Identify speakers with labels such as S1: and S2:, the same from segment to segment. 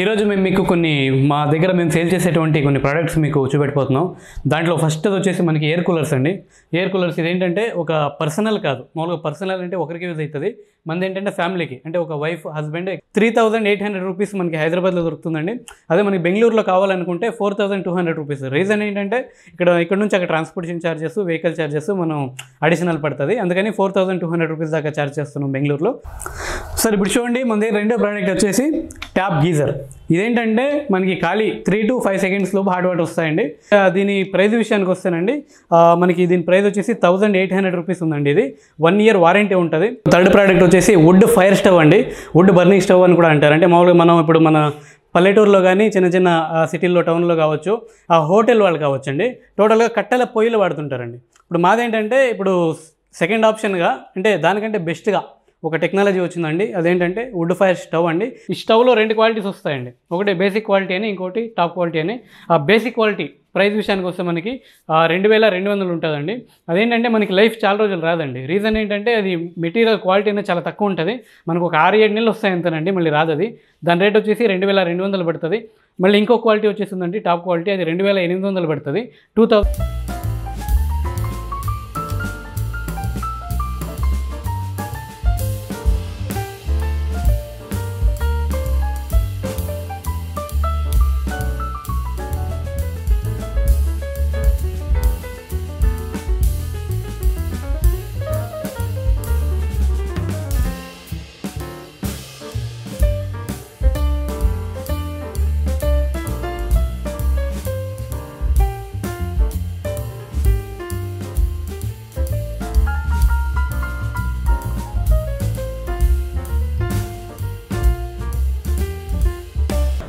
S1: ఈరోజు మేము మీకు కొన్ని మా దగ్గర మేము సేల్ చేసేటువంటి కొన్ని ప్రోడక్ట్స్ మీకు చూపెట్టిపోతున్నాం దాంట్లో ఫస్ట్ వచ్చేసి మనకి ఎయిర్ కూలర్స్ అండి ఎయిర్ కూలర్స్ ఇదేంటంటే ఒక పర్సనల్ కాదు మామూలుగా పర్సనల్ అంటే ఒకరికి యూజ్ అవుతుంది మంది ఏంటంటే ఫ్యామిలీకి అంటే ఒక wife husband three thousand eight hundred rupees మనకి హైదరాబాద్లో దొరుకుతుందండి అదే మనకి బెంగళూరులో కావాలనుకుంటే four thousand two hundred rupees reason ఏంటంటే ఇక్కడ ఇక్కడ నుంచి అక్కడ ట్రాన్స్పోర్టేషన్ ఛార్జెస్ వెహికల్ ఛార్జెస్ మనం అడిషనల్ పడుతుంది అందుకని four thousand two hundred rupees దాకా ఛార్జ్ చేస్తున్నాం బెంగళూరులో సార్ ఇప్పుడు చూడండి మన దగ్గర రెండో ప్రోడక్ట్ వచ్చేసి ట్యాప్ గీజర్ ఇదేంటంటే మనకి ఖాళీ త్రీ టు ఫైవ్ సెకండ్స్ లోపు హార్డ్ వాటర్ వస్తాయండి దీని ప్రైజ్ విషయానికి వస్తేనండి మనకి దీని ప్రైస్ వచ్చేసి థౌసండ్ ఎయిట్ హండ్రెడ్ రూపీస్ ఉందండి ఇది వన్ ఇయర్ వారంటీ ఉంటుంది థర్డ్ ప్రోడక్ట్ వచ్చేసి వుడ్ ఫైర్ స్టవ్ అండి వుడ్ బర్నింగ్ స్టవ్ అని కూడా అంటారు అంటే మామూలుగా మనం ఇప్పుడు మన పల్లెటూరులో కానీ చిన్న చిన్న సిటీల్లో టౌన్లో కావచ్చు ఆ హోటల్ వాళ్ళు కావచ్చు అండి టోటల్గా కట్టెల పొయ్యిలు వాడుతుంటారండి ఇప్పుడు మాదేంటంటే ఇప్పుడు సెకండ్ ఆప్షన్గా అంటే దానికంటే బెస్ట్గా ఒక టెక్నాలజీ వచ్చిందండి అదేంటంటే వుడ్ ఫైర్ స్టవ్ అండి ఈ స్టవ్లో రెండు క్వాలిటీస్ వస్తాయండి ఒకటి బేసిక్ క్వాలిటీ అని ఇంకోటి టాప్ క్వాలిటీ అని ఆ బేసిక్ క్వాలిటీ ప్రైస్ విషయానికి వస్తే మనకి రెండు వేల రెండు వందలు ఉంటుందండి అదేంటంటే మనకి లైఫ్ చాలా రోజులు రాదండి రీజన్ ఏంటంటే అది మెటీరియల్ క్వాలిటీ అనేది చాలా తక్కువ ఉంటుంది మనకు ఒక ఆరు ఏడు నెలలు వస్తాయి అంతేనండి మళ్ళీ అది దాని రేట్ వచ్చేసి రెండు వేల రెండు వందలు పడుతుంది మళ్ళీ ఇంకో క్వాలిటీ వచ్చేసిందండి టాప్ క్వాలిటీ అది రెండు వేల ఎనిమిది వందలు పడుతుంది టూ థౌసండ్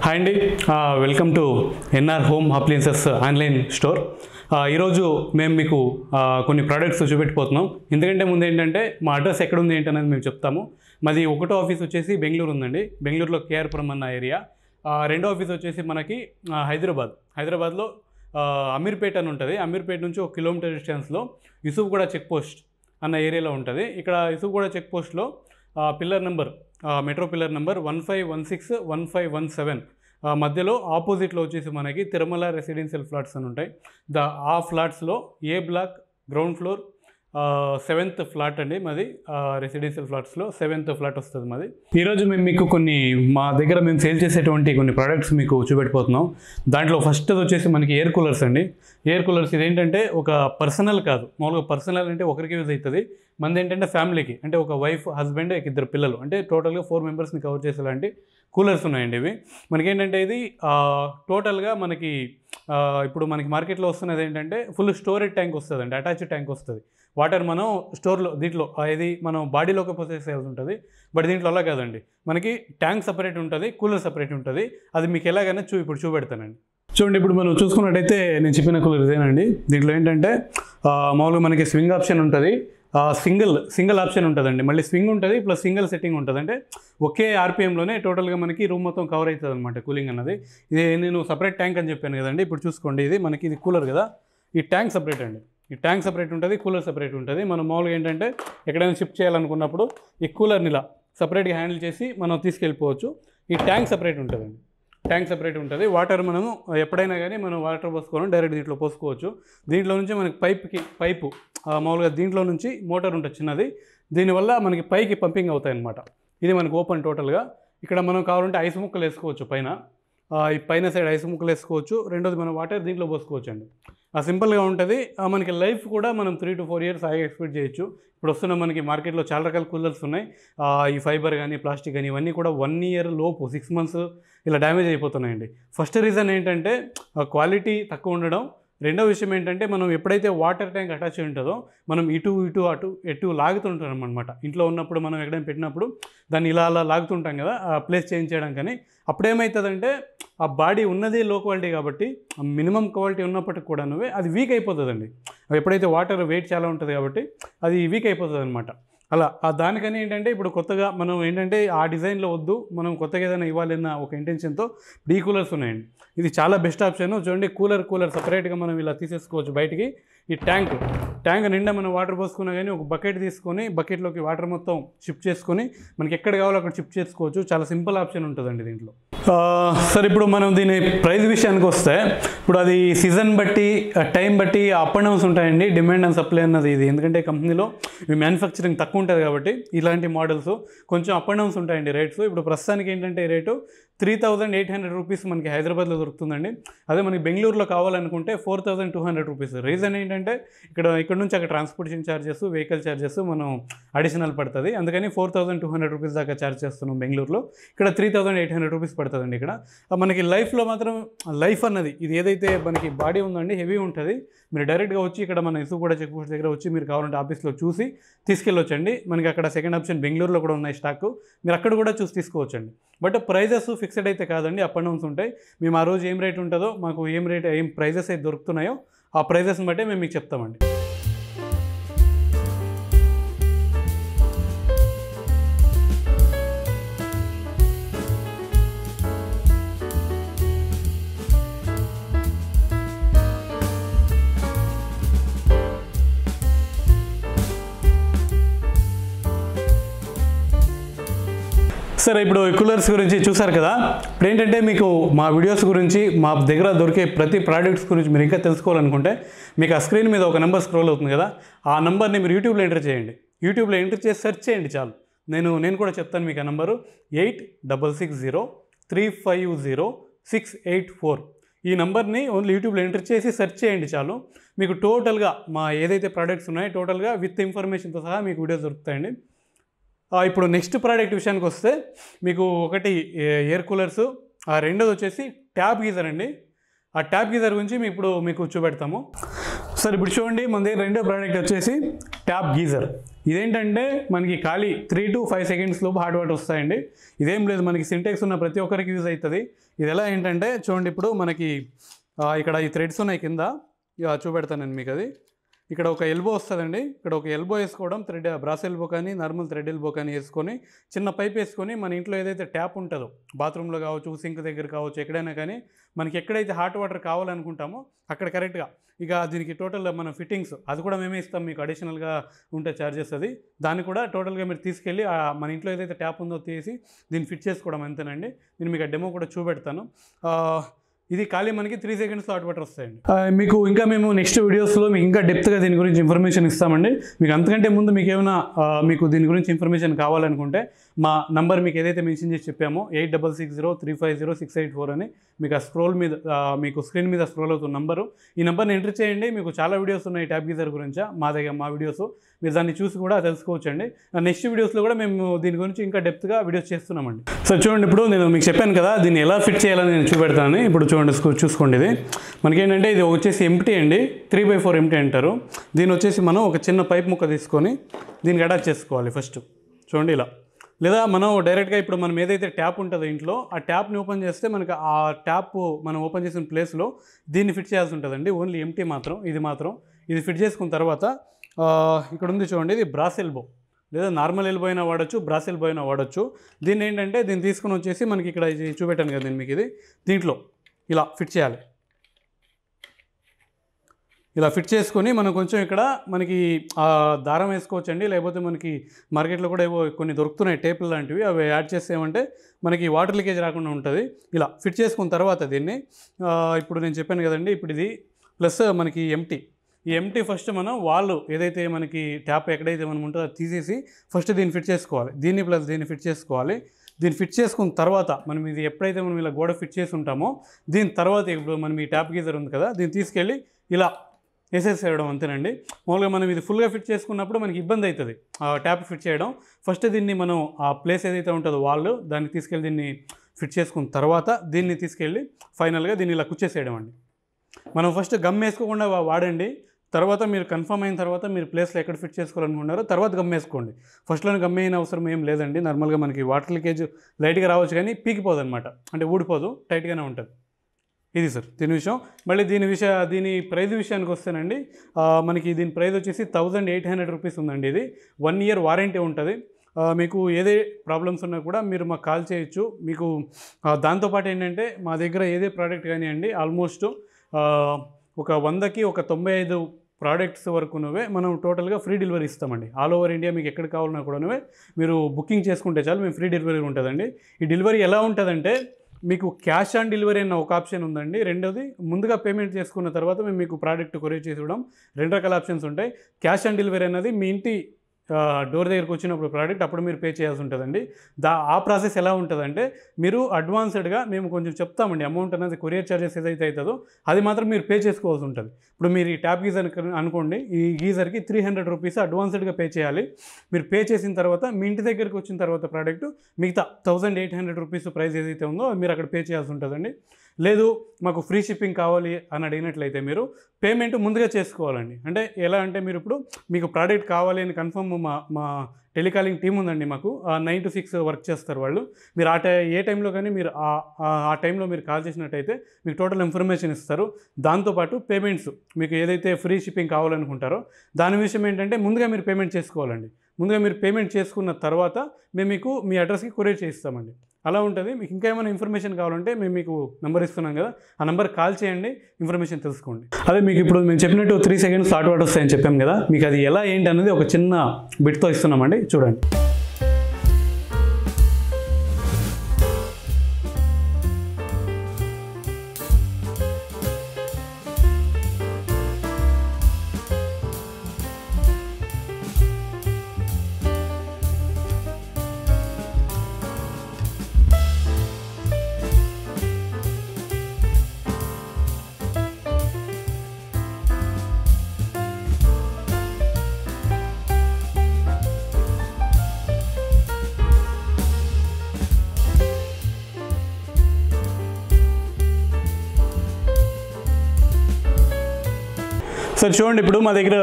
S1: హాయ్ అండి welcome to NR home appliances online store ఈరోజు మేము మీకు uh, కొన్ని ప్రోడక్ట్స్ చూపెట్టిపోతున్నాం ఎందుకంటే ముందు ఏంటంటే మా అడ్రస్ ఎక్కడ ఉంది ఏంటనేది మేము చెప్తాము మాది ఒకటో ఆఫీస్ వచ్చేసి బెంగళూరు ఉందండి బెంగళూరులో కేఆర్పురం అన్న ఏరియా రెండో ఆఫీస్ వచ్చేసి మనకి హైదరాబాద్ హైదరాబాద్లో అమీర్పేట అని ఉంటుంది అమీర్పేట నుంచి ఒక కిలోమీటర్ డిస్టెన్స్లో యూసుఫ్గూడ చెక్ పోస్ట్ అన్న ఏరియాలో ఉంటుంది ఇక్కడ యూసుఫ్గూడ చెక్ పోస్ట్లో pillar number metro pillar number one five one six one five one seven మధ్యలో ఆపోజిట్లో వచ్చేసి మనకి తిరుమల రెసిడెన్షియల్ ఫ్లాట్స్ అని ఉంటాయి ద ఆ ఫ్లాట్స్లో A block ground floor seventh flat అండి మాది రెసిడెన్షియల్ ఫ్లాట్స్లో సెవెంత్ ఫ్లాట్ వస్తుంది మాది ఈరోజు మేము మీకు కొన్ని మా దగ్గర మేము సేల్ చేసేటువంటి కొన్ని ప్రోడక్ట్స్ మీకు చూపెట్టిపోతున్నాం దాంట్లో ఫస్ట్ వచ్చేసి మనకి ఎయిర్ కూలర్స్ అండి ఎయిర్ కూలర్స్ ఇదేంటంటే ఒక పర్సనల్ కాదు మామూలుగా పర్సనల్ అంటే ఒకరికి యూజ్ అవుతుంది మంది ఏంటంటే ఫ్యామిలీకి అంటే ఒక వైఫ్ హస్బెండ్ ఇద్దరు పిల్లలు అంటే టోటల్గా ఫోర్ మెంబర్స్ని కవర్ చేసేలాంటి కూలర్స్ ఉన్నాయండి ఇవి మనకేంటంటే ఇది టోటల్గా మనకి ఇప్పుడు మనకి మార్కెట్లో వస్తున్నది ఏంటంటే ఫుల్ స్టోరేజ్ ట్యాంక్ వస్తుంది అండి అటాచ్డ్ ట్యాంక్ వస్తుంది వాటర్ మనం స్టోర్లో దీంట్లో ఇది మనం బాడీలోకి ప్రొసెస్ ఉంటుంది బట్ దీంట్లో అలా కాదండి మనకి ట్యాంక్ సపరేట్ ఉంటుంది కూలర్ సపరేట్ ఉంటుంది అది మీకు ఎలాగైనా చూ ఇప్పుడు చూపెడతానండి చూడండి ఇప్పుడు మనం చూసుకున్నట్టయితే నేను చెప్పిన కూలర్ ఇదేనండి దీంట్లో ఏంటంటే మామూలుగా మనకి స్వింగ్ ఆప్షన్ ఉంటుంది సింగిల్ సింగిల్ ఆప్షన్ ఉంటుందండి మళ్ళీ స్వింగ్ ఉంటుంది ప్లస్ సింగిల్ సెట్టింగ్ ఉంటుంది అంటే ఒకే ఆర్పిఎంలోనే టోటల్గా మనకి రూమ్ మొత్తం కవర్ అవుతుంది అనమాట కూలింగ్ అన్నది ఇది నేను సపరేట్ ట్యాంక్ అని చెప్పాను కదండి ఇప్పుడు చూసుకోండి ఇది మనకి ఇది కూలర్ కదా ఈ ట్యాంక్ సపరేట్ అండి ఈ ట్యాంక్ సపరేట్ ఉంటుంది కూలర్ సపరేట్ ఉంటుంది మనం మామూలుగా ఏంటంటే ఎక్కడైనా షిఫ్ట్ చేయాలనుకున్నప్పుడు ఈ కూలర్ని ఇలా సపరేట్గా హ్యాండిల్ చేసి మనం తీసుకెళ్ళిపోవచ్చు ఈ ట్యాంక్ సపరేట్ ఉంటుందండి ట్యాంక్ సపరేట్ ఉంటుంది వాటర్ మనము ఎప్పుడైనా కానీ మనం వాటర్ పోసుకోవడం డైరెక్ట్ దీంట్లో పోసుకోవచ్చు దీంట్లో నుంచి మనకి పైప్కి పైపు మామూలుగా దీంట్లో నుంచి మోటార్ ఉంటుంది చిన్నది దీనివల్ల మనకి పైకి పంపింగ్ అవుతాయి ఇది మనకు ఓపెన్ టోటల్గా ఇక్కడ మనం కావాలంటే ఐస్ ముక్కలు వేసుకోవచ్చు పైన ఈ పైన సైడ్ ఐస్ ముక్కలు వేసుకోవచ్చు రెండోది మనం వాటర్ దీంట్లో పోసుకోవచ్చు అండి ఆ సింపుల్గా ఉంటుంది మనకి లైఫ్ కూడా మనం త్రీ టు ఫోర్ ఇయర్స్ ఆగి ఎక్స్పెక్ట్ చేయొచ్చు ఇప్పుడు వస్తున్న మనకి మార్కెట్లో చాలా రకాల కూలర్స్ ఉన్నాయి ఈ ఫైబర్ కానీ ప్లాస్టిక్ కానీ ఇవన్నీ కూడా వన్ ఇయర్ లోపు సిక్స్ మంత్స్ ఇలా డ్యామేజ్ అయిపోతున్నాయండి ఫస్ట్ రీజన్ ఏంటంటే క్వాలిటీ తక్కువ ఉండడం రెండవ విషయం ఏంటంటే మనం ఎప్పుడైతే వాటర్ ట్యాంక్ అటాచ్ ఉంటుందో మనం ఇటు ఇటు అటు ఎటు లాగుతుంటాం అనమాట ఇంట్లో ఉన్నప్పుడు మనం ఎక్కడైనా పెట్టినప్పుడు దాన్ని ఇలా అలా లాగుతుంటాం కదా ఆ ప్లేస్ చేంజ్ చేయడం కానీ అప్పుడేమవుతుందంటే ఆ బాడీ ఉన్నదే లో క్వాలిటీ కాబట్టి మినిమం క్వాలిటీ ఉన్నప్పటికి కూడా అది వీక్ అయిపోతుందండి ఎప్పుడైతే వాటర్ వెయిట్ చాలా ఉంటుంది కాబట్టి అది వీక్ అయిపోతుంది అనమాట అలా ఆ దానికని ఏంటంటే ఇప్పుడు కొత్తగా మనం ఏంటంటే ఆ డిజైన్లో వద్దు మనం కొత్తగా ఏదైనా ఇవ్వాలన్న ఒక ఇంటెన్షన్తో డీ కూలర్స్ ఉన్నాయండి ఇది చాలా బెస్ట్ ఆప్షన్ చూడండి కూలర్ కూలర్ సపరేట్గా మనం ఇలా తీసేసుకోవచ్చు బయటికి ఈ ట్యాంక్ ట్యాంక్ నిండా మనం వాటర్ పోసుకున్నా కానీ ఒక బకెట్ తీసుకొని బకెట్లోకి వాటర్ మొత్తం షిప్ చేసుకొని మనకి ఎక్కడ కావాలో అక్కడ షిప్ చేసుకోవచ్చు చాలా సింపుల్ ఆప్షన్ ఉంటుందండి దీంట్లో సార్ ఇప్పుడు మనం దీని ప్రైస్ విషయానికి వస్తే ఇప్పుడు అది సీజన్ బట్టి టైం బట్టి అప్ అండ్ డౌన్స్ ఉంటాయండి డిమాండ్ అండ్ సప్లై అన్నది ఇది ఎందుకంటే కంపెనీలో మ్యానుఫ్యాక్చరింగ్ తక్కువ ఉంటుంది కాబట్టి ఇలాంటి మోడల్స్ కొంచెం అప్ అండ్ డౌన్స్ ఉంటాయండి రేట్స్ ఇప్పుడు ప్రస్తుతానికి ఏంటంటే rate three thousand eight hundred rupees మనకి హైదరాబాద్లో దొరుకుతుందండి అదే మనకి బెంగళూరులో కావాలనుకుంటే four thousand two hundred rupees reason ఏంటంటే ఇక్కడ ఇక్కడ నుంచి అక్కడ ట్రాన్స్పోర్టేషన్ ఛార్జెస్ వెహికల్ ఛార్జెస్ మనం అడిషనల్ పడుతుంది అందుకని four thousand two hundred rupees దాకా ఛార్జ్ చేస్తున్నాం బెంగళూరులో ఇక్కడ three thousand eight hundred rupees పడుతుందండి ఇక్కడ మనకి లైఫ్లో మాత్రం లైఫ్ అన్నది ఇది ఏదైతే మనకి బాడీ ఉందండి హెవీ ఉంటుంది మీరు డైరెక్ట్గా వచ్చి ఇక్కడ మన కూడా చెక్ పోస్ట్ దగ్గర వచ్చి మీరు కావాలంటే ఆఫీస్లో చూసి తీసుకెళ్ళొచ్చండి మనకి అక్కడ సెకండ్ ఆప్షన్ బెంగళూరులో కూడా ఉన్నాయి స్టాక్ మీరు అక్కడ కూడా చూసి తీసుకోవచ్చండి బట్ ప్రైజెస్ ఫిక్స్ ఫిక్స్డ్ అయితే కాదండి అప్ అండ్ డౌన్స్ ఉంటాయి మేము ఆ రోజు ఏం రేట్ ఉంటుందో మాకు ఏం రేట్ ఏం ప్రైజెస్ అయితే దొరుకుతున్నాయో ఆ ప్రైజెస్ని బట్టే మేము మీకు చెప్తామండి సరే ఇప్పుడు కూలర్స్ గురించి చూసారు కదా ఇప్పుడు ఏంటంటే మీకు మా వీడియోస్ గురించి మా దగ్గర దొరికే ప్రతి ప్రోడక్ట్స్ గురించి మీరు ఇంకా తెలుసుకోవాలనుకుంటే మీకు ఆ స్క్రీన్ మీద ఒక నెంబర్ స్క్రోల్ అవుతుంది కదా ఆ నెంబర్ని మీరు యూట్యూబ్లో ఎంటర్ చేయండి యూట్యూబ్లో ఎంటర్ చేసి సెర్చ్ చేయండి చాలు నేను నేను కూడా చెప్తాను మీకు ఆ number eight double six zero three five zero six eight four ఈ నెంబర్ని ఓన్లీ యూట్యూబ్లో ఎంటర్ చేసి సెర్చ్ చేయండి చాలు మీకు టోటల్గా మా ఏదైతే ప్రోడక్ట్స్ ఉన్నాయో టోటల్గా విత్ ఇన్ఫర్మేషన్తో సహా మీకు వీడియోస్ దొరుకుతాయండి ఇప్పుడు నెక్స్ట్ ప్రోడక్ట్ విషయానికి వస్తే మీకు ఒకటి ఎయిర్ కూలర్స్ రెండోది వచ్చేసి ట్యాప్ గీజర్ అండి ఆ ట్యాప్ గీజర్ గురించి మీ ఇప్పుడు మీకు చూపెడతాము సార్ ఇప్పుడు చూడండి మన దగ్గర రెండో ప్రోడక్ట్ వచ్చేసి ట్యాప్ గీజర్ ఇదేంటంటే మనకి ఖాళీ త్రీ టు ఫైవ్ సెకండ్స్ లోపు హార్డ్ వాటర్ వస్తాయండి ఇదేం లేదు మనకి సింటెక్స్ ఉన్న ప్రతి ఒక్కరికి యూజ్ అవుతుంది ఇది ఎలా ఏంటంటే చూడండి ఇప్పుడు మనకి ఇక్కడ ఈ థ్రెడ్స్ ఉన్నాయి కింద చూపెడతాను నేను మీకు అది ఇక్కడ ఒక ఎల్బో వస్తుందండి ఇక్కడ ఒక ఎల్బో వేసుకోవడం థ్రెడ్ బ్రాస్ ఎల్బో కానీ నార్మల్ థ్రెడ్ ఎల్బో కానీ వేసుకొని చిన్న పైప్ వేసుకొని మన ఇంట్లో ఏదైతే ట్యాప్ ఉంటుందో బాత్రూంలో కావచ్చు సింక్ దగ్గర కావచ్చు ఎక్కడైనా కానీ మనకి ఎక్కడైతే హాట్ వాటర్ కావాలనుకుంటామో అక్కడ కరెక్ట్గా ఇక దీనికి టోటల్ మన ఫిట్టింగ్స్ అది కూడా మేమే ఇస్తాం మీకు అడిషనల్గా ఉంటే ఛార్జెస్ అది దాన్ని కూడా టోటల్గా మీరు తీసుకెళ్ళి మన ఇంట్లో ఏదైతే ట్యాప్ ఉందో తీసి దీన్ని ఫిట్ చేసుకోవడం అంతేనండి నేను మీకు ఆ డెమో కూడా చూపెడతాను ఇది ఖాళీ మనకి త్రీ సెకండ్స్లో హాట్ వాటర్ వస్తాయండి మీకు ఇంకా మేము నెక్స్ట్ వీడియోస్లో మీకు ఇంకా డెప్త్గా దీని గురించి ఇన్ఫర్మేషన్ ఇస్తామండి మీకు అంతకంటే ముందు మీకు ఏమైనా మీకు దీని గురించి ఇన్ఫర్మేషన్ కావాలనుకుంటే మా నంబర్ మీకు ఏదైతే మెన్షన్ చేసి చెప్పామో eight double six zero three five zero six eight four అని మీకు ఆ స్క్రోల్ మీద మీకు స్క్రీన్ మీద స్క్రోల్ అవుతున్న నంబరు ఈ నెంబర్ని ఎంటర్ చేయండి మీకు చాలా వీడియోస్ ఉన్నాయి ట్యాబ్ గీజర్ గురించి మా దగ్గర మా వీడియోస్ మీరు దాన్ని చూసి కూడా తెలుసుకోవచ్చండి నెక్స్ట్ వీడియోస్లో కూడా మేము దీని గురించి ఇంకా డెప్త్గా వీడియోస్ చేస్తున్నామండి సో చూడండి ఇప్పుడు నేను మీకు చెప్పాను కదా దీన్ని ఎలా ఫిట్ చేయాలని నేను చూపెడతాను ఇప్పుడు చూడండి చూసుకోండి ఇది మనకేంటంటే ఇది వచ్చేసి ఎంటీ అండి త్రీ బై ఫోర్ ఎంటీ అంటారు దీని వచ్చేసి మనం ఒక చిన్న పైప్ ముక్క తీసుకొని దీనికి అటాచ్ చేసుకోవాలి ఫస్ట్ చూడండి ఇలా లేదా మనం డైరెక్ట్గా ఇప్పుడు మనం ఏదైతే ట్యాప్ ఉంటుందో ఇంట్లో ఆ ట్యాప్ని ఓపెన్ చేస్తే మనకి ఆ ట్యాప్ మనం ఓపెన్ చేసిన ప్లేస్లో దీన్ని ఫిట్ చేయాల్సి ఉంటుందండి ఓన్లీ ఎంటీ మాత్రం ఇది మాత్రం ఇది ఫిట్ చేసుకున్న తర్వాత ఇక్కడ ఉంది చూడండి ఇది బ్రాస్ ఎల్బో లేదా నార్మల్ ఎల్బో అయినా వాడచ్చు బ్రాస్ ఎల్బో అయినా వాడచ్చు దీన్ని ఏంటంటే దీన్ని తీసుకుని వచ్చేసి మనకి ఇక్కడ చూపెట్టాను కదా మీకు ఇది దీంట్లో ఇలా ఫిట్ చేయాలి ఇలా ఫిట్ చేసుకొని మనం కొంచెం ఇక్కడ మనకి దారం వేసుకోవచ్చండి లేకపోతే మనకి మార్కెట్లో కూడా ఏవో కొన్ని దొరుకుతున్నాయి టేపులు లాంటివి అవి యాడ్ చేసేమంటే మనకి వాటర్ లీకేజ్ రాకుండా ఉంటుంది ఇలా ఫిట్ చేసుకున్న తర్వాత దీన్ని ఇప్పుడు నేను చెప్పాను కదండి ఇప్పుడు ఇది ప్లస్ మనకి ఎంటీ ఈ ఎంటీ ఫస్ట్ మనం వాళ్ళు ఏదైతే మనకి ట్యాప్ ఎక్కడైతే మనం ఉంటుందో తీసేసి ఫస్ట్ దీన్ని ఫిట్ చేసుకోవాలి దీన్ని ప్లస్ దీన్ని ఫిట్ చేసుకోవాలి దీన్ని ఫిట్ చేసుకున్న తర్వాత మనం ఇది ఎప్పుడైతే మనం ఇలా గోడ ఫిట్ చేసి ఉంటామో దీని తర్వాత ఇప్పుడు మనం ఈ ట్యాప్ గీజర్ ఉంది కదా దీన్ని తీసుకెళ్ళి ఇలా వేసేసేయడం అంతేనండి మామూలుగా మనం ఇది ఫుల్గా ఫిట్ చేసుకున్నప్పుడు మనకి ఇబ్బంది అవుతుంది ఆ ట్యాప్ ఫిట్ చేయడం ఫస్ట్ దీన్ని మనం ఆ ప్లేస్ ఏదైతే ఉంటుందో వాళ్ళు దాన్ని తీసుకెళ్ళి దీన్ని ఫిట్ చేసుకున్న తర్వాత దీన్ని తీసుకెళ్ళి ఫైనల్గా దీన్ని ఇలా కుచ్చేసేయడం అండి మనం ఫస్ట్ గమ్ వేసుకోకుండా వాడండి తర్వాత మీరు కన్ఫర్మ్ అయిన తర్వాత మీరు ప్లేస్లో ఎక్కడ ఫిట్ చేసుకోవాలనుకున్నారో తర్వాత గమ్మేసుకోండి ఫస్ట్లో గమ్మేయన అవసరం ఏం లేదండి నార్మల్గా మనకి వాటర్ లీకేజ్ లైట్గా రావచ్చు కానీ పీకిపోదు అనమాట అంటే ఊడిపోదు టైట్గానే ఉంటుంది ఇది సార్ దీని విషయం మళ్ళీ దీని విషయ దీని ప్రైజ్ విషయానికి వస్తేనండి మనకి దీని ప్రైజ్ వచ్చేసి థౌజండ్ ఎయిట్ హండ్రెడ్ రూపీస్ ఉందండి ఇది వన్ ఇయర్ వారంటీ ఉంటుంది మీకు ఏదే ప్రాబ్లమ్స్ ఉన్నా కూడా మీరు మాకు కాల్ చేయొచ్చు మీకు దాంతోపాటు ఏంటంటే మా దగ్గర ఏదే ప్రోడక్ట్ కానివ్వండి ఆల్మోస్ట్ ఒక వందకి ఒక తొంభై ఐదు ప్రోడక్ట్స్ నువ్వే మనం టోటల్గా ఫ్రీ డెలివరీ ఇస్తామండి ఆల్ ఓవర్ ఇండియా మీకు ఎక్కడ కావాలన్నా కూడానవే మీరు బుకింగ్ చేసుకుంటే చాలు మేము ఫ్రీ డెలివరీ ఉంటుందండి ఈ డెలివరీ ఎలా ఉంటుందంటే మీకు క్యాష్ ఆన్ డెలివరీ అన్న ఒక ఆప్షన్ ఉందండి రెండోది ముందుగా పేమెంట్ చేసుకున్న తర్వాత మేము మీకు ప్రోడక్ట్ కొరియర్ చేసి ఇవ్వడం రెండు రకాల ఆప్షన్స్ ఉంటాయి క్యాష్ ఆన్ డెలివరీ అనేది మీ ఇంటి డోర్ దగ్గరకు వచ్చినప్పుడు ప్రోడక్ట్ అప్పుడు మీరు పే చేయాల్సి ఉంటుందండి దా ఆ ప్రాసెస్ ఎలా ఉంటుందంటే మీరు అడ్వాన్స్డ్గా మేము కొంచెం చెప్తామండి అమౌంట్ అనేది కొరియర్ ఛార్జెస్ ఏదైతే అవుతుందో అది మాత్రం మీరు పే చేసుకోవాల్సి ఉంటుంది ఇప్పుడు మీరు ఈ ట్యాప్ గీజర్ అనుకోండి ఈ గీజర్కి త్రీ హండ్రెడ్ రూపీస్ అడ్వాన్స్డ్గా పే చేయాలి మీరు పే చేసిన తర్వాత మీ ఇంటి దగ్గరకు వచ్చిన తర్వాత ప్రోడక్ట్ మిగతా thousand eight hundred rupees price ఏదైతే ఉందో మీరు అక్కడ పే చేయాల్సి ఉంటుందండి లేదు మాకు ఫ్రీ షిప్పింగ్ కావాలి అని అడిగినట్లయితే మీరు పేమెంట్ ముందుగా చేసుకోవాలండి అంటే ఎలా అంటే మీరు ఇప్పుడు మీకు ప్రోడక్ట్ కావాలి అని కన్ఫర్మ్ మా మా టెలికాలింగ్ టీం ఉందండి మాకు నైన్ టు సిక్స్ వర్క్ చేస్తారు వాళ్ళు మీరు ఆ టై ఏ టైంలో కానీ మీరు ఆ టైంలో మీరు కాల్ చేసినట్టయితే మీకు టోటల్ ఇన్ఫర్మేషన్ ఇస్తారు దాంతోపాటు పేమెంట్స్ మీకు ఏదైతే ఫ్రీ షిప్పింగ్ కావాలనుకుంటారో దాని విషయం ఏంటంటే ముందుగా మీరు పేమెంట్ చేసుకోవాలండి ముందుగా మీరు పేమెంట్ చేసుకున్న తర్వాత మేము మీకు మీ అడ్రస్కి కొరియర్ చేయిస్తామండి అలా ఉంటుంది మీకు ఇంకా ఏమైనా ఇన్ఫర్మేషన్ కావాలంటే మేము మీకు నెంబర్ ఇస్తున్నాం కదా ఆ నెంబర్ కాల్ చేయండి ఇన్ఫర్మేషన్ తెలుసుకోండి అదే మీకు ఇప్పుడు మేము చెప్పినట్టు త్రీ సెకండ్స్ షార్ట్ వాటర్ వస్తాయని చెప్పాం కదా మీకు అది ఎలా ఏంటి అనేది ఒక చిన్న బిట్తో ఇస్తున్నామండి చూడండి సార్ చూడండి ఇప్పుడు మా దగ్గర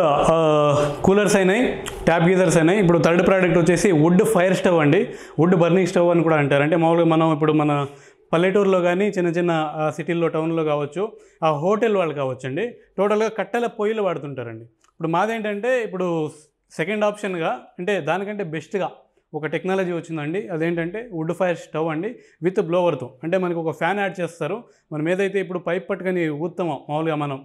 S1: కూలర్స్ అయినాయి ట్యాప్ గీజర్స్ అయినాయి ఇప్పుడు థర్డ్ ప్రోడక్ట్ వచ్చేసి వుడ్ ఫైర్ స్టవ్ అండి వుడ్ బర్నింగ్ స్టవ్ అని కూడా అంటారు అంటే మామూలుగా మనం ఇప్పుడు మన పల్లెటూరులో కానీ చిన్న చిన్న సిటీల్లో టౌన్లో కావచ్చు ఆ హోటల్ వాళ్ళు కావచ్చు అండి టోటల్గా కట్టెల పొయ్యిలు వాడుతుంటారండి ఇప్పుడు మాదేంటంటే ఇప్పుడు సెకండ్ ఆప్షన్గా అంటే దానికంటే బెస్ట్గా ఒక టెక్నాలజీ వచ్చిందండి అదేంటంటే వుడ్ ఫైర్ స్టవ్ అండి విత్ బ్లోవర్తో అంటే మనకు ఒక ఫ్యాన్ యాడ్ చేస్తారు మనం ఏదైతే ఇప్పుడు పైప్ పట్టుకొని ఊత్తామో మామూలుగా మనం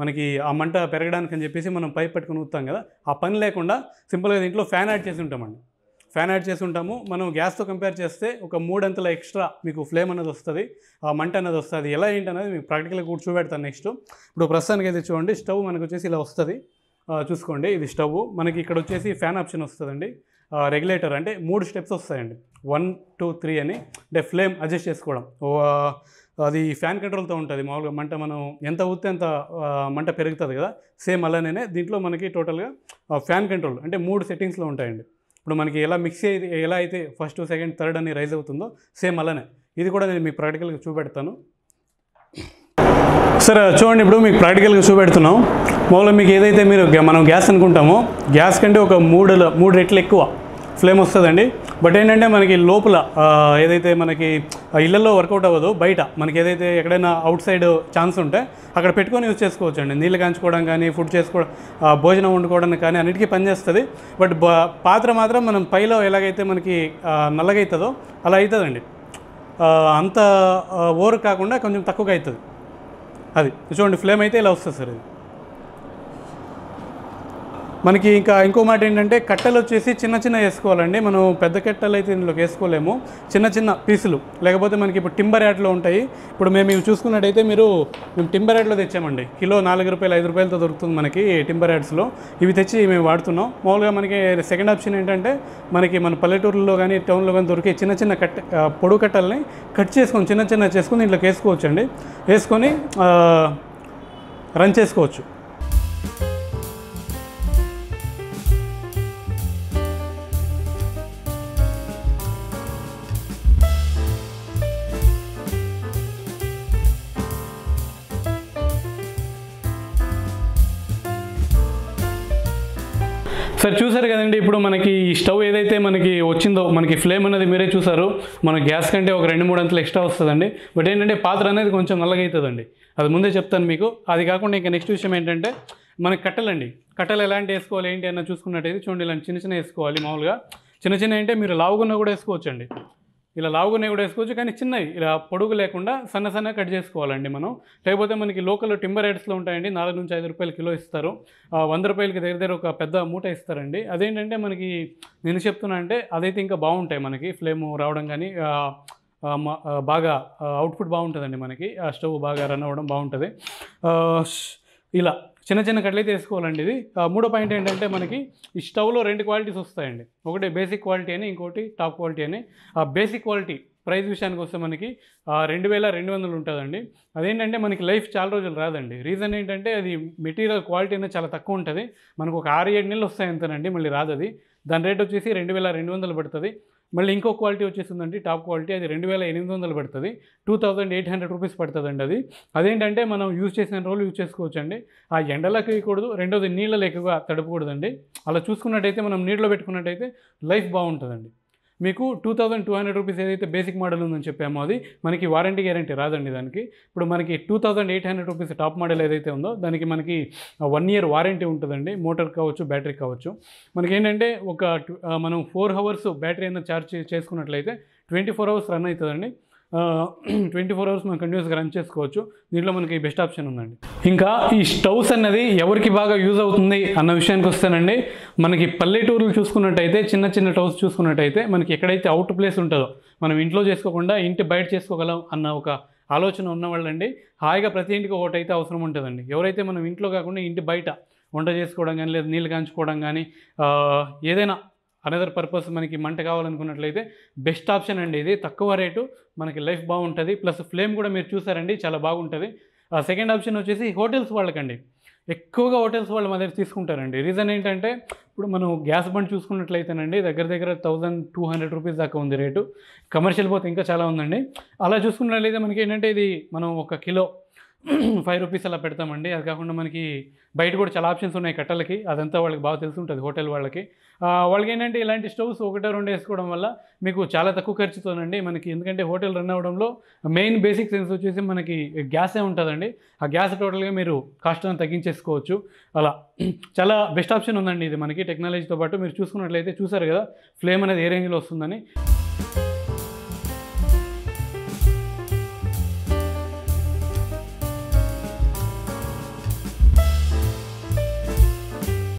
S1: మనకి ఆ మంట పెరగడానికి అని చెప్పేసి మనం పైప్ పెట్టుకుని ఊతాం కదా ఆ పని లేకుండా సింపుల్గా దీంట్లో ఫ్యాన్ యాడ్ చేసి ఉంటామండి ఫ్యాన్ యాడ్ చేసి ఉంటాము మనం గ్యాస్తో కంపేర్ చేస్తే ఒక మూడంతల ఎక్స్ట్రా మీకు ఫ్లేమ్ అనేది వస్తుంది ఆ మంట అనేది వస్తుంది ఎలా ఏంటి అనేది మీకు ప్రాక్టికల్గా కూడా చూపెడతాను నెక్స్ట్ ఇప్పుడు ప్రస్తుతానికి అయితే చూడండి స్టవ్ మనకు వచ్చేసి ఇలా వస్తుంది చూసుకోండి ఇది స్టవ్ మనకి ఇక్కడ వచ్చేసి ఫ్యాన్ ఆప్షన్ వస్తుందండి రెగ్యులేటర్ అంటే మూడు స్టెప్స్ వస్తాయండి వన్ టూ త్రీ అని అంటే ఫ్లేమ్ అడ్జస్ట్ చేసుకోవడం అది ఫ్యాన్ కంట్రోల్తో ఉంటుంది మామూలుగా మంట మనం ఎంత ఊతే అంత మంట పెరుగుతుంది కదా సేమ్ అలానే దీంట్లో మనకి టోటల్గా ఫ్యాన్ కంట్రోల్ అంటే మూడు సెట్టింగ్స్లో ఉంటాయండి ఇప్పుడు మనకి ఎలా మిక్సీ ఎలా అయితే ఫస్ట్ సెకండ్ థర్డ్ అని రైజ్ అవుతుందో సేమ్ అలానే ఇది కూడా నేను మీకు ప్రాక్టికల్గా చూపెడతాను సరే చూడండి ఇప్పుడు మీకు ప్రాక్టికల్గా చూపెడుతున్నాం మామూలుగా మీకు ఏదైతే మీరు మనం గ్యాస్ అనుకుంటామో గ్యాస్ కంటే ఒక మూడు మూడు రెట్లు ఎక్కువ ఫ్లేమ్ వస్తుందండి బట్ ఏంటంటే మనకి లోపల ఏదైతే మనకి ఇళ్లలో వర్కౌట్ అవ్వదు బయట మనకి ఏదైతే ఎక్కడైనా అవుట్ సైడ్ ఛాన్స్ ఉంటే అక్కడ పెట్టుకొని యూజ్ చేసుకోవచ్చు అండి నీళ్ళు కాంచుకోవడం కానీ ఫుడ్ చేసుకోవడం భోజనం వండుకోవడానికి కానీ అన్నిటికీ పనిచేస్తుంది బట్ పాత్ర మాత్రం మనం పైలో ఎలాగైతే మనకి నల్లగైతుందో అలా అవుతుందండి అంత ఓవర్ కాకుండా కొంచెం తక్కువగా అవుతుంది అది చూడండి ఫ్లేమ్ అయితే ఇలా వస్తుంది సార్ ఇది మనకి ఇంకా ఇంకో మాట ఏంటంటే కట్టెలు వచ్చేసి చిన్న చిన్న వేసుకోవాలండి మనం పెద్ద కట్టెలు అయితే ఇందులోకి వేసుకోలేము చిన్న చిన్న పీసులు లేకపోతే మనకి ఇప్పుడు టింబర్ యాడ్లో ఉంటాయి ఇప్పుడు మేము ఇవి చూసుకున్నట్టయితే మీరు మేము టింబర్ యాడ్లో తెచ్చామండి కిలో నాలుగు రూపాయలు ఐదు రూపాయలతో దొరుకుతుంది మనకి టింబర్ యాడ్స్లో ఇవి తెచ్చి మేము వాడుతున్నాం మామూలుగా మనకి సెకండ్ ఆప్షన్ ఏంటంటే మనకి మన పల్లెటూరులో కానీ టౌన్లో కానీ దొరికే చిన్న చిన్న కట్ట పొడు కట్టల్ని కట్ చేసుకొని చిన్న చిన్న చేసుకొని ఇంట్లోకి వేసుకోవచ్చండి వేసుకొని రన్ చేసుకోవచ్చు సరే చూసారు కదండి ఇప్పుడు మనకి ఈ స్టవ్ ఏదైతే మనకి వచ్చిందో మనకి ఫ్లేమ్ అనేది మీరే చూసారు మన గ్యాస్ కంటే ఒక రెండు మూడు అంతలు ఎక్స్ట్రా వస్తుందండి బట్ ఏంటంటే పాత్ర అనేది కొంచెం నల్లగవుతుందండి అది ముందే చెప్తాను మీకు అది కాకుండా ఇంకా నెక్స్ట్ విషయం ఏంటంటే మనకి కట్టలండి కట్టలు ఎలాంటి వేసుకోవాలి ఏంటి అన్న చూసుకున్నట్టయితే చూడండి ఇలాంటి చిన్న చిన్న వేసుకోవాలి మామూలుగా చిన్న చిన్న అంటే మీరు లావుగున్న కూడా వేసుకోవచ్చండి ఇలా లావుగానే కూడా వేసుకోవచ్చు కానీ చిన్నవి ఇలా పొడుగు లేకుండా సన్న సన్న కట్ చేసుకోవాలండి మనం లేకపోతే మనకి లోకల్ టింబర్ రేట్స్లో ఉంటాయండి నాలుగు నుంచి ఐదు రూపాయలు కిలో ఇస్తారు వంద రూపాయలకి దగ్గర దగ్గర ఒక పెద్ద మూట ఇస్తారండి అదేంటంటే మనకి నేను చెప్తున్నా అంటే అదైతే ఇంకా బాగుంటాయి మనకి ఫ్లేమ్ రావడం కానీ బాగా అవుట్పుట్ బాగుంటుందండి మనకి ఆ స్టవ్ బాగా రన్ అవ్వడం బాగుంటుంది ఇలా చిన్న చిన్న కట్లయితే వేసుకోవాలండి ఇది మూడో పాయింట్ ఏంటంటే మనకి ఈ స్టవ్లో రెండు క్వాలిటీస్ వస్తాయండి ఒకటి బేసిక్ క్వాలిటీ అని ఇంకోటి టాప్ క్వాలిటీ అని ఆ బేసిక్ క్వాలిటీ ప్రైజ్ విషయానికి వస్తే మనకి రెండు వేల రెండు వందలు ఉంటుందండి అదేంటంటే మనకి లైఫ్ చాలా రోజులు రాదండి రీజన్ ఏంటంటే అది మెటీరియల్ క్వాలిటీ అనేది చాలా తక్కువ ఉంటుంది మనకు ఒక ఆరు ఏడు నెలలు వస్తాయి అంతేనండి మళ్ళీ రాదు అది దాని రేట్ వచ్చేసి రెండు వేల రెండు వందలు పడుతుంది మళ్ళీ ఇంకో క్వాలిటీ వచ్చేసిందండి టాప్ క్వాలిటీ అది రెండు వేల ఎనిమిది వందలు పడుతుంది two thousand eight hundred rupees పడుతుందండి అది అదేంటంటే మనం యూజ్ చేసిన రోజులు యూజ్ చేసుకోవచ్చండి ఆ ఎండలకు వేయకూడదు రెండోది నీళ్ళలో ఎక్కువగా తడపకూడదండి అలా చూసుకున్నట్టయితే మనం నీళ్ళలో పెట్టుకున్నట్టయితే లైఫ్ బాగుంటుందండి మీకు two thousand two hundred rupees ఏదైతే బేసిక్ మోడల్ ఉందని చెప్పామో అది మనకి వారంటీ గ్యారంటీ రాదండి దానికి ఇప్పుడు మనకి two thousand eight hundred rupees top model ఏదైతే ఉందో దానికి మనకి వన్ ఇయర్ వారంటీ ఉంటుందండి మోటార్ కావచ్చు బ్యాటరీ కావచ్చు మనకి ఏంటంటే ఒక మనం ఫోర్ అవర్స్ బ్యాటరీ అయినా ఛార్జ్ చేసుకున్నట్లయితే ట్వంటీ ఫోర్ అవర్స్ రన్ అవుతుందండి ట్వంటీ ఫోర్ అవర్స్ మనం కంటిన్యూస్గా రన్ చేసుకోవచ్చు దీంట్లో మనకి బెస్ట్ ఆప్షన్ ఉందండి ఇంకా ఈ స్టవ్స్ అన్నది ఎవరికి బాగా యూజ్ అవుతుంది అన్న విషయానికి వస్తేనండి మనకి పల్లెటూరులు చూసుకున్నట్టయితే చిన్న చిన్న టవ్స్ చూసుకున్నట్టయితే మనకి ఎక్కడైతే అవుట్ ప్లేస్ ఉంటుందో మనం ఇంట్లో చేసుకోకుండా ఇంటి బయట చేసుకోగలం అన్న ఒక ఆలోచన ఉన్న వాళ్ళండి హాయిగా ప్రతి ఇంటికి ఒకటి అయితే అవసరం ఉంటుందండి ఎవరైతే మనం ఇంట్లో కాకుండా ఇంటి బయట వంట చేసుకోవడం కానీ లేదా నీళ్ళు కాంచుకోవడం కానీ ఏదైనా అనదర్ పర్పస్ మనకి మంట కావాలనుకున్నట్లయితే బెస్ట్ ఆప్షన్ అండి ఇది తక్కువ రేటు మనకి లైఫ్ బాగుంటుంది ప్లస్ ఫ్లేమ్ కూడా మీరు చూసారండి చాలా బాగుంటుంది సెకండ్ ఆప్షన్ వచ్చేసి హోటల్స్ వాళ్ళకండి ఎక్కువగా హోటల్స్ వాళ్ళు మా దగ్గర తీసుకుంటారండి రీజన్ ఏంటంటే ఇప్పుడు మనం గ్యాస్ బండ్ చూసుకున్నట్లయితేనండి దగ్గర దగ్గర థౌజండ్ టూ హండ్రెడ్ రూపీస్ దాకా ఉంది రేటు కమర్షియల్ పోతే ఇంకా చాలా ఉందండి అలా చూసుకున్నట్లయితే మనకి ఏంటంటే ఇది మనం ఒక కిలో ఫైవ్ రూపీస్ అలా పెడతామండి అది కాకుండా మనకి బయట కూడా చాలా ఆప్షన్స్ ఉన్నాయి కట్టలకి అదంతా వాళ్ళకి బాగా ఉంటుంది హోటల్ వాళ్ళకి వాళ్ళకి ఏంటంటే ఇలాంటి స్టవ్స్ ఒకటే రెండు వేసుకోవడం వల్ల మీకు చాలా తక్కువ ఖర్చుతోనండి మనకి ఎందుకంటే హోటల్ రన్ అవ్వడంలో మెయిన్ బేసిక్ సెన్స్ వచ్చేసి మనకి గ్యాసే ఉంటుందండి ఆ గ్యాస్ టోటల్గా మీరు అని తగ్గించేసుకోవచ్చు అలా చాలా బెస్ట్ ఆప్షన్ ఉందండి ఇది మనకి టెక్నాలజీతో పాటు మీరు చూసుకున్నట్లయితే చూసారు కదా ఫ్లేమ్ అనేది ఏ రేంజ్లో వస్తుందని